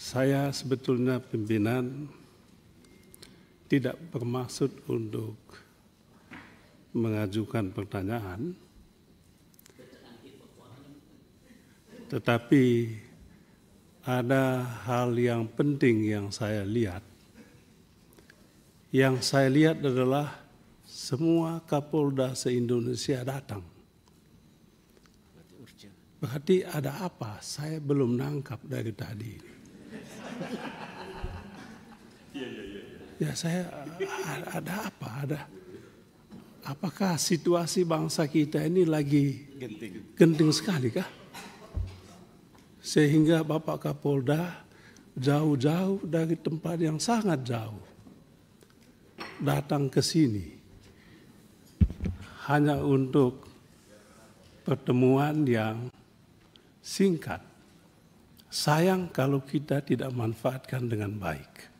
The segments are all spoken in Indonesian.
Saya sebetulnya pimpinan tidak bermaksud untuk mengajukan pertanyaan, tetapi ada hal yang penting yang saya lihat. Yang saya lihat adalah semua Kapolda se-Indonesia datang. Berarti ada apa? Saya belum nangkap dari tadi. Iya, iya, iya, ya saya ada apa? Ada apakah situasi bangsa kita ini lagi genting, genting sekali kah? Sehingga Bapak Kapolda jauh-jauh dari tempat yang sangat jauh datang ke sini hanya untuk pertemuan yang singkat Sayang kalau kita tidak manfaatkan dengan baik.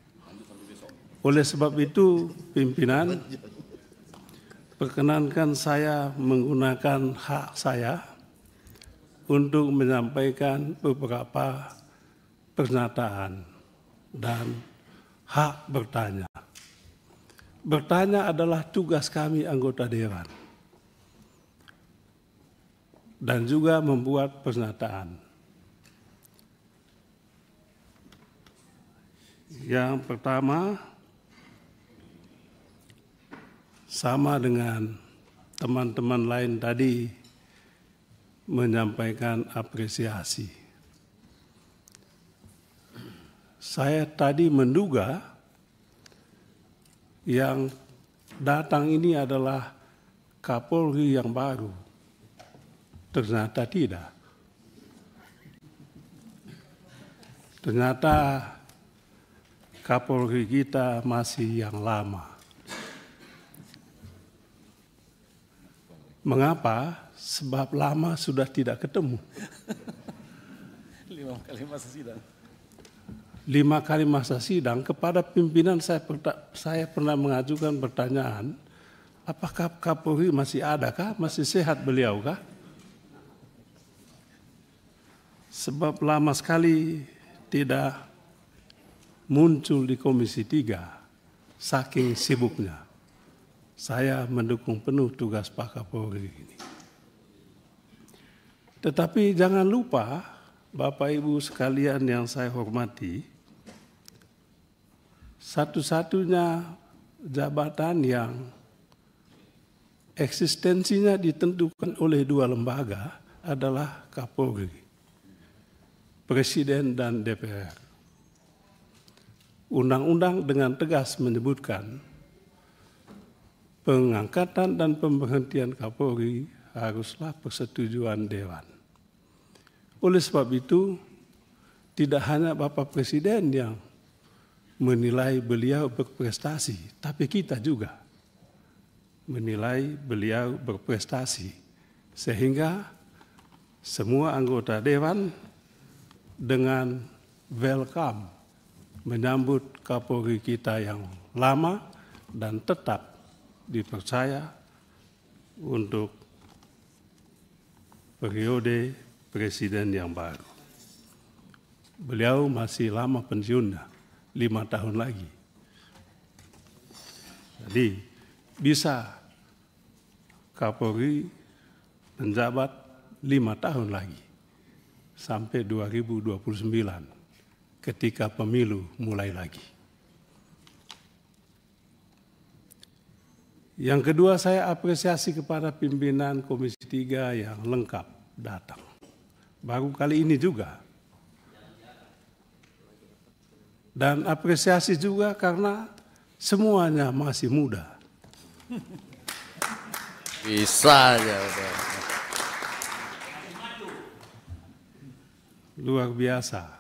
Oleh sebab itu, pimpinan perkenankan saya menggunakan hak saya untuk menyampaikan beberapa pernyataan dan hak bertanya. Bertanya adalah tugas kami anggota dewan dan juga membuat pernyataan. Yang pertama sama dengan teman-teman lain tadi menyampaikan apresiasi. Saya tadi menduga yang datang ini adalah Kapolri yang baru. Ternyata tidak. Ternyata Kapolri kita masih yang lama. Mengapa? Sebab lama sudah tidak ketemu. Lima kali masa sidang. Lima kali masa sidang kepada pimpinan saya saya pernah mengajukan pertanyaan, apakah Kapolri masih ada kah? Masih sehat beliau kah? Sebab lama sekali tidak muncul di Komisi 3 saking sibuknya. Saya mendukung penuh tugas Pak Kapolri ini. Tetapi jangan lupa Bapak Ibu sekalian yang saya hormati, satu-satunya jabatan yang eksistensinya ditentukan oleh dua lembaga adalah Kapolri, Presiden dan DPR undang-undang dengan tegas menyebutkan pengangkatan dan pemberhentian Kapolri haruslah persetujuan Dewan. Oleh sebab itu, tidak hanya Bapak Presiden yang menilai beliau berprestasi, tapi kita juga menilai beliau berprestasi. Sehingga semua anggota Dewan dengan welcome menyambut Kapolri kita yang lama dan tetap dipercaya untuk periode presiden yang baru. Beliau masih lama pensiunnya, lima tahun lagi. Jadi bisa Kapolri menjabat lima tahun lagi sampai 2029 ketika pemilu mulai lagi. Yang kedua saya apresiasi kepada pimpinan Komisi 3 yang lengkap datang. Baru kali ini juga. Dan apresiasi juga karena semuanya masih muda. Bisa ya. Luar biasa.